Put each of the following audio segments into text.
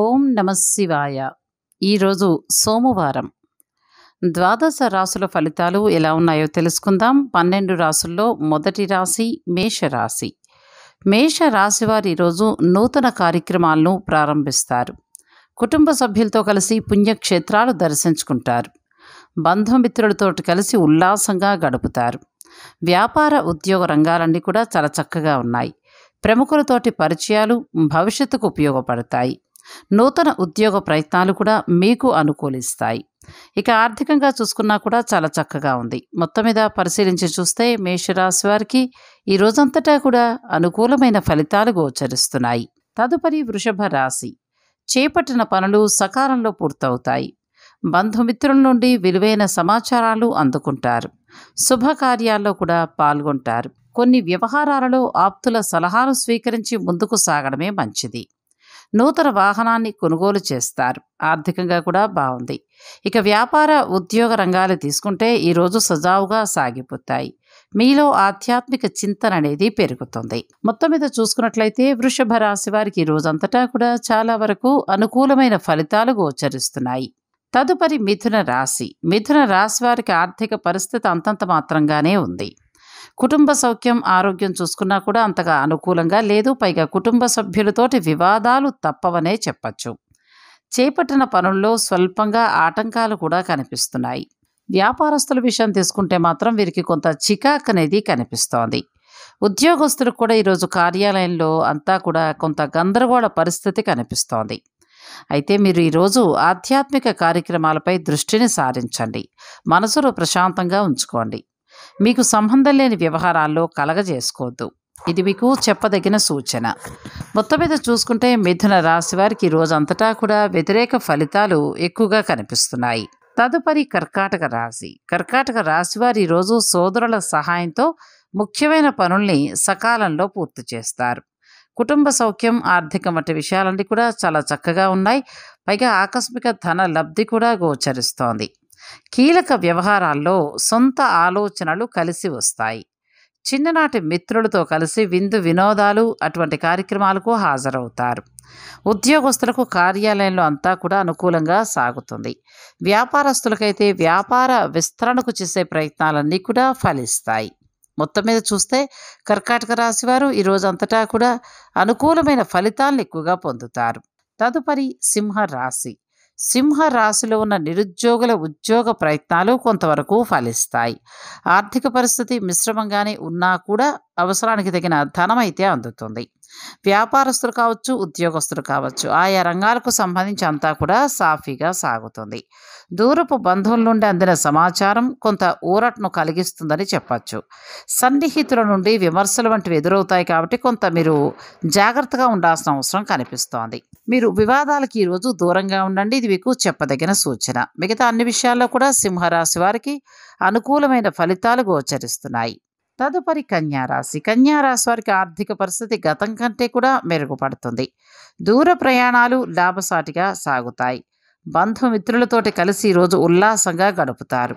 ఓం నమ శివాయ ఈరోజు సోమవారం ద్వాదశ రాసుల ఫలితాలు ఎలా ఉన్నాయో తెలుసుకుందాం పన్నెండు రాసుల్లో మొదటి రాశి మేషరాశి రాశి వారు ఈరోజు నూతన కార్యక్రమాలను ప్రారంభిస్తారు కుటుంబ సభ్యులతో కలిసి పుణ్యక్షేత్రాలు దర్శించుకుంటారు బంధుమిత్రులతో కలిసి ఉల్లాసంగా గడుపుతారు వ్యాపార ఉద్యోగ రంగాలన్నీ కూడా చాలా చక్కగా ఉన్నాయి ప్రముఖులతోటి పరిచయాలు భవిష్యత్తుకు ఉపయోగపడతాయి నూతన ఉద్యోగ ప్రయత్నాలు కూడా మీకు అనుకూలిస్తాయి ఇక ఆర్థికంగా చూసుకున్నా కూడా చాలా చక్కగా ఉంది మొత్తం మీద పరిశీలించి చూస్తే మేషరాశి వారికి ఈ రోజంతటా కూడా అనుకూలమైన ఫలితాలు గోచరిస్తున్నాయి తదుపరి వృషభ రాశి చేపట్టిన పనులు సకాలంలో పూర్తవుతాయి బంధుమిత్రుల నుండి విలువైన సమాచారాలు అందుకుంటారు శుభకార్యాల్లో కూడా పాల్గొంటారు కొన్ని వ్యవహారాలలో ఆప్తుల సలహాలు స్వీకరించి ముందుకు సాగడమే మంచిది నూతన వాహనాన్ని కొనుగోలు చేస్తారు ఆర్థికంగా కూడా బాగుంది ఇక వ్యాపార ఉద్యోగ రంగాలు తీసుకుంటే ఈరోజు సజావుగా సాగిపోతాయి మీలో ఆధ్యాత్మిక చింతన అనేది పెరుగుతుంది మొత్తం మీద చూసుకున్నట్లయితే వృషభ రాశి వారికి రోజంతటా కూడా చాలా వరకు అనుకూలమైన ఫలితాలు గోచరిస్తున్నాయి తదుపరి మిథున రాశి మిథున రాశి వారికి ఆర్థిక పరిస్థితి అంతంత మాత్రంగానే ఉంది కుటుంబ సౌఖ్యం ఆరోగ్యం చూసుకున్నా కూడా అంతగా అనుకూలంగా లేదు పైగా కుటుంబ సభ్యులతోటి వివాదాలు తప్పవనే చెప్పచ్చు చేపట్టిన పనుల్లో స్వల్పంగా ఆటంకాలు కూడా కనిపిస్తున్నాయి వ్యాపారస్తుల విషయం తీసుకుంటే మాత్రం వీరికి కొంత చికాక్ అనేది కనిపిస్తోంది ఉద్యోగస్తులకు కూడా ఈరోజు కార్యాలయంలో అంతా కూడా కొంత గందరగోళ పరిస్థితి కనిపిస్తోంది అయితే మీరు ఈరోజు ఆధ్యాత్మిక కార్యక్రమాలపై దృష్టిని సారించండి మనసును ప్రశాంతంగా ఉంచుకోండి మీకు సంబంధం లేని వ్యవహారాల్లో కలగజేసుకోవద్దు ఇది మీకు చెప్పదగిన సూచన మొత్తం మీద చూసుకుంటే మిథున రాశి వారికి రోజంతటా కూడా వ్యతిరేక ఫలితాలు ఎక్కువగా కనిపిస్తున్నాయి తదుపరి కర్కాటక రాశి కర్కాటక రాశి వారి రోజు సోదరుల సహాయంతో ముఖ్యమైన పనుల్ని సకాలంలో పూర్తి చేస్తారు కుటుంబ సౌఖ్యం ఆర్థిక వంటి విషయాలన్నీ కూడా చాలా చక్కగా ఉన్నాయి పైగా ఆకస్మిక ధన లబ్ధి కూడా గోచరిస్తోంది కీలక వ్యవహారాల్లో సొంత ఆలోచనలు కలిసి వస్తాయి చిన్ననాటి మిత్రులతో కలిసి విందు వినోదాలు అటువంటి కార్యక్రమాలకు హాజరవుతారు ఉద్యోగస్తులకు కార్యాలయంలో అంతా కూడా అనుకూలంగా సాగుతుంది వ్యాపారస్తులకైతే వ్యాపార విస్తరణకు చేసే ప్రయత్నాలన్నీ కూడా ఫలిస్తాయి మొత్తం మీద చూస్తే కర్కాటక రాశివారు ఈరోజు అంతటా కూడా అనుకూలమైన ఫలితాలను ఎక్కువగా పొందుతారు తదుపరి సింహ రాశి సింహ రాశిలో ఉన్న నిరుద్యోగుల ఉద్యోగ ప్రయత్నాలు కొంతవరకు ఫలిస్తాయి ఆర్థిక పరిస్థితి మిశ్రమంగానే ఉన్నా కూడా అవసరానికి తగిన ధనమైతే అందుతుంది వ్యాపారస్తులు కావచ్చు ఉద్యోగస్తులు కావచ్చు ఆయా రంగాలకు సంబంధించి అంతా కూడా సాఫీగా సాగుతుంది దూరపు బంధువుల నుండి అందిన సమాచారం కొంత ఊరట్ను కలిగిస్తుందని చెప్పచ్చు సన్నిహితుల నుండి విమర్శలు వంటివి ఎదురవుతాయి కాబట్టి కొంత మీరు జాగ్రత్తగా ఉండాల్సిన అవసరం కనిపిస్తోంది మీరు వివాదాలకి ఈరోజు దూరంగా ఉండండి ఇది మీకు చెప్పదగిన సూచన మిగతా అన్ని విషయాల్లో కూడా సింహరాశి వారికి అనుకూలమైన ఫలితాలు గోచరిస్తున్నాయి తదుపరి కన్యారాశి కన్యారాశి వారికి ఆర్థిక పరిస్థితి గతం కంటే కూడా మెరుగుపడుతుంది దూర ప్రయాణాలు లాభసాటిగా సాగుతాయి బంధుమిత్రులతోటి కలిసి ఈరోజు ఉల్లాసంగా గడుపుతారు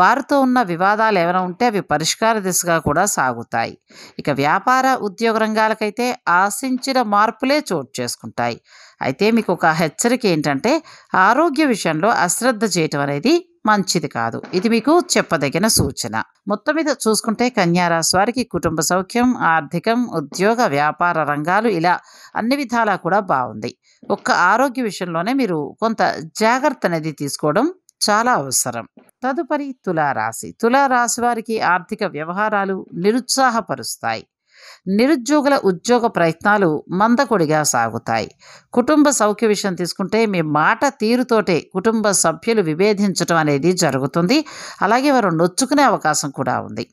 వారితో ఉన్న వివాదాలు ఏమైనా ఉంటే అవి పరిష్కార దిశగా కూడా సాగుతాయి ఇక వ్యాపార ఉద్యోగ రంగాలకైతే ఆశించిన మార్పులే చోటు చేసుకుంటాయి అయితే మీకు ఒక హెచ్చరిక ఏంటంటే ఆరోగ్య విషయంలో అశ్రద్ధ చేయటం అనేది మంచిది కాదు ఇది మీకు చెప్పదగిన సూచన మొత్తం మీద చూసుకుంటే కన్యారాశి వారికి కుటుంబ సౌఖ్యం ఆర్థికం ఉద్యోగ వ్యాపార రంగాలు ఇలా అన్ని విధాలా కూడా బాగుంది ఒక్క ఆరోగ్య విషయంలోనే మీరు కొంత జాగ్రత్త అనేది తీసుకోవడం చాలా అవసరం తదుపరి తులారాశి తులారాశి వారికి ఆర్థిక వ్యవహారాలు నిరుత్సాహపరుస్తాయి నిరుద్యోగుల ఉద్యోగ ప్రయత్నాలు మందకొడిగా సాగుతాయి కుటుంబ సౌఖ్య విషయం తీసుకుంటే మీ మాట తీరుతోటే కుటుంబ సభ్యులు విభేదించడం అనేది జరుగుతుంది అలాగే వారు నొచ్చుకునే అవకాశం కూడా ఉంది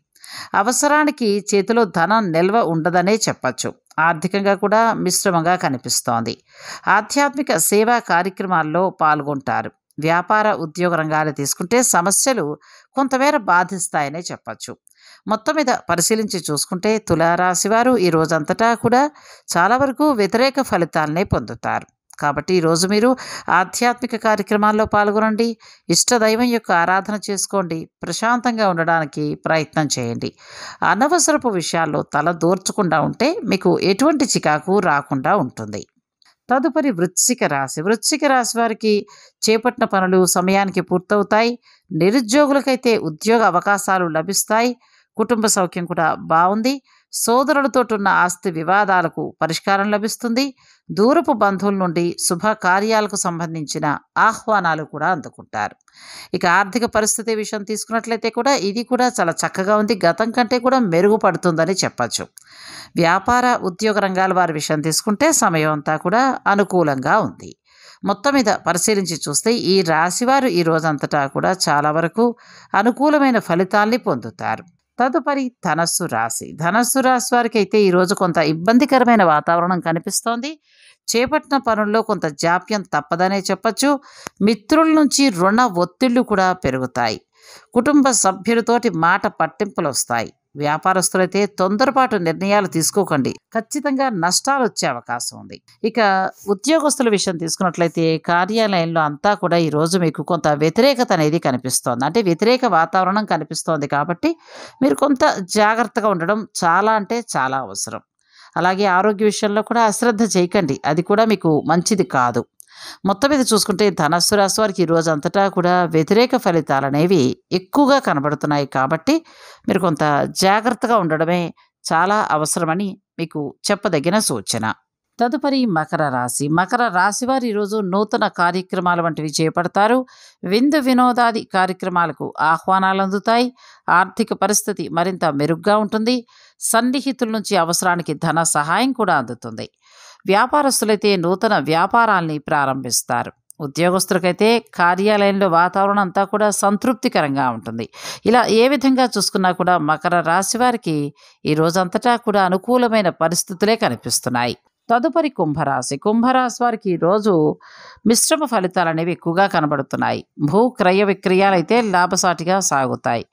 అవసరానికి చేతిలో ధనం నిల్వ ఉండదనే చెప్పచ్చు ఆర్థికంగా కూడా మిశ్రమంగా కనిపిస్తోంది ఆధ్యాత్మిక సేవా కార్యక్రమాల్లో పాల్గొంటారు వ్యాపార ఉద్యోగ రంగాలు తీసుకుంటే సమస్యలు కొంతమేర బాధిస్తాయనే చెప్పచ్చు మొత్తం మీద పరిశీలించి చూసుకుంటే తులారాశివారు ఈ రోజంతటా కూడా చాలా వరకు వ్యతిరేక ఫలితాలనే పొందుతారు కాబట్టి ఈరోజు మీరు ఆధ్యాత్మిక కార్యక్రమాల్లో పాల్గొనండి ఇష్టదైవం యొక్క ఆరాధన చేసుకోండి ప్రశాంతంగా ఉండడానికి ప్రయత్నం చేయండి అనవసరపు విషయాల్లో తల దూర్చకుండా ఉంటే మీకు ఎటువంటి చికాకు రాకుండా ఉంటుంది తదుపరి వృశ్చిక రాశి వృశ్చిక రాశి వారికి చేపట్టిన పనులు సమయానికి పూర్తవుతాయి నిరుద్యోగులకైతే ఉద్యోగ అవకాశాలు లభిస్తాయి కుటుంబ సౌఖ్యం కూడా బాగుంది సోదరులతో ఉన్న ఆస్తి వివాదాలకు పరిష్కారం లభిస్తుంది దూరపు బంధువుల నుండి శుభకార్యాలకు సంబంధించిన ఆహ్వానాలు కూడా అందుకుంటారు ఇక ఆర్థిక పరిస్థితి విషయం తీసుకున్నట్లయితే కూడా ఇది కూడా చాలా చక్కగా ఉంది గతం కంటే కూడా మెరుగుపడుతుందని చెప్పచ్చు వ్యాపార ఉద్యోగ రంగాల వారి విషయం తీసుకుంటే సమయం అంతా కూడా అనుకూలంగా ఉంది మొత్తం మీద పరిశీలించి చూస్తే ఈ రాశివారు ఈ రోజంతటా కూడా చాలా వరకు అనుకూలమైన ఫలితాల్ని పొందుతారు తదుపరి ధనస్సు రాశి ధనస్సు రాశి వారికి అయితే ఈరోజు కొంత ఇబ్బందికరమైన వాతావరణం కనిపిస్తోంది చేపట్టిన పనుల్లో కొంత జాప్యం తప్పదనే చెప్పచ్చు మిత్రుల నుంచి రుణ ఒత్తిళ్లు కూడా పెరుగుతాయి కుటుంబ సభ్యులతోటి మాట పట్టింపులు వస్తాయి వ్యాపారస్తులైతే తొందరపాటు నిర్ణయాలు తీసుకోకండి ఖచ్చితంగా నష్టాలు వచ్చే అవకాశం ఉంది ఇక ఉద్యోగస్తుల విషయం తీసుకున్నట్లయితే కార్యాలయంలో అంతా కూడా ఈరోజు మీకు కొంత వ్యతిరేకత అనేది కనిపిస్తోంది అంటే వ్యతిరేక వాతావరణం కనిపిస్తోంది కాబట్టి మీరు కొంత జాగ్రత్తగా ఉండడం చాలా అంటే చాలా అవసరం అలాగే ఆరోగ్య విషయంలో కూడా అశ్రద్ధ చేయకండి అది కూడా మీకు మంచిది కాదు మొత్తం మీద చూసుకుంటే ధనస్సు రాశి వారికి ఈరోజు రోజు అంతటా కూడా వ్యతిరేక ఫలితాలు అనేవి ఎక్కువగా కనబడుతున్నాయి కాబట్టి మీరు కొంత జాగ్రత్తగా ఉండడమే చాలా అవసరమని మీకు చెప్పదగిన సూచన తదుపరి మకర రాశి మకర రాశి వారు ఈరోజు నూతన కార్యక్రమాలు వంటివి చేపడతారు విందు వినోదాది కార్యక్రమాలకు ఆహ్వానాలు అందుతాయి ఆర్థిక పరిస్థితి మరింత మెరుగ్గా ఉంటుంది సన్నిహితుల నుంచి అవసరానికి ధన సహాయం కూడా అందుతుంది వ్యాపారస్తులైతే నూతన వ్యాపారాల్ని ప్రారంభిస్తారు ఉద్యోగస్తులకైతే కార్యాలయంలో వాతావరణం అంతా కూడా సంతృప్తికరంగా ఉంటుంది ఇలా ఏ విధంగా చూసుకున్నా కూడా మకర రాశి వారికి ఈ రోజంతటా కూడా అనుకూలమైన పరిస్థితులే కనిపిస్తున్నాయి తదుపరి కుంభరాశి కుంభరాశి వారికి ఈరోజు మిశ్రమ ఫలితాలు అనేవి ఎక్కువగా కనబడుతున్నాయి భూ క్రయ విక్రయాలైతే లాభసాటిగా సాగుతాయి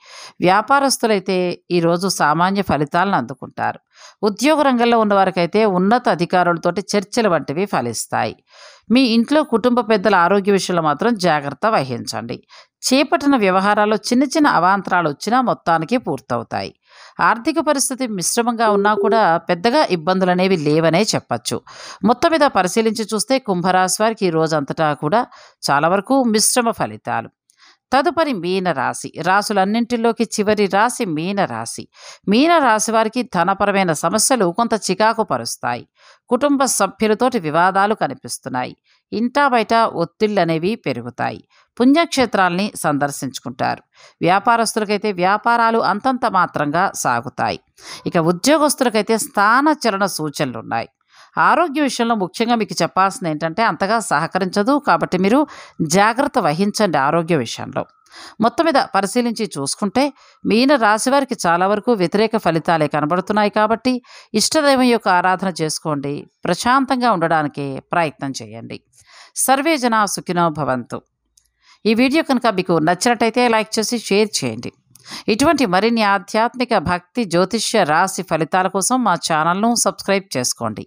వ్యాపారస్తులైతే ఈరోజు సామాన్య ఫలితాలను అందుకుంటారు ఉద్యోగ రంగంలో ఉన్నవారికైతే ఉన్నత అధికారులతోటి చర్చలు వంటివి ఫలిస్తాయి మీ ఇంట్లో కుటుంబ పెద్దల ఆరోగ్య విషయంలో మాత్రం జాగ్రత్త వహించండి చేపట్టిన వ్యవహారాల్లో చిన్న చిన్న అవాంతరాలు వచ్చినా మొత్తానికి పూర్తవుతాయి ఆర్థిక పరిస్థితి మిశ్రమంగా ఉన్నా కూడా పెద్దగా ఇబ్బందులు అనేవి లేవనే చెప్పచ్చు మొత్తం మీద పరిశీలించి చూస్తే కుంభరాశి వారికి ఈ రోజంతటా కూడా చాలా వరకు మిశ్రమ ఫలితాలు తదుపరి మీనరాశి రాసులన్నింటిలోకి చివరి రాశి మీనరాశి మీనరాశి వారికి ధనపరమైన సమస్యలు కొంత చికాకు పరుస్తాయి కుటుంబ సభ్యులతోటి వివాదాలు కనిపిస్తున్నాయి ఇంటా బయట ఒత్తిళ్ళనేవి పెరుగుతాయి పుణ్యక్షేత్రాల్ని సందర్శించుకుంటారు వ్యాపారస్తులకైతే వ్యాపారాలు అంతంత మాత్రంగా సాగుతాయి ఇక ఉద్యోగస్తులకైతే సూచనలు ఉన్నాయి ఆరోగ్య విషయంలో ముఖ్యంగా మీకు చెప్పాల్సింది ఏంటంటే అంతగా సహకరించదు కాబట్టి మీరు జాగ్రత్త వహించండి ఆరోగ్య విషయంలో మొత్తం మీద పరిశీలించి చూసుకుంటే మీన రాశి వారికి చాలా వరకు వ్యతిరేక ఫలితాలే కనబడుతున్నాయి కాబట్టి ఇష్టదైవం యొక్క ఆరాధన చేసుకోండి ప్రశాంతంగా ఉండడానికి ప్రయత్నం చేయండి సర్వే జన సుఖినో భవంతు ఈ వీడియో కనుక మీకు నచ్చినట్టయితే లైక్ చేసి షేర్ చేయండి ఇటువంటి మరిన్ని ఆధ్యాత్మిక భక్తి జ్యోతిష్య రాశి ఫలితాల కోసం మా ఛానల్ను సబ్స్క్రైబ్ చేసుకోండి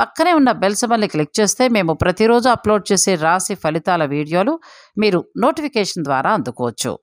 పక్కనే ఉన్న బెల్సబల్ని క్లిక్ చేస్తే మేము ప్రతిరోజు అప్లోడ్ చేసే రాశి ఫలితాల వీడియోలు మీరు నోటిఫికేషన్ ద్వారా అందుకోవచ్చు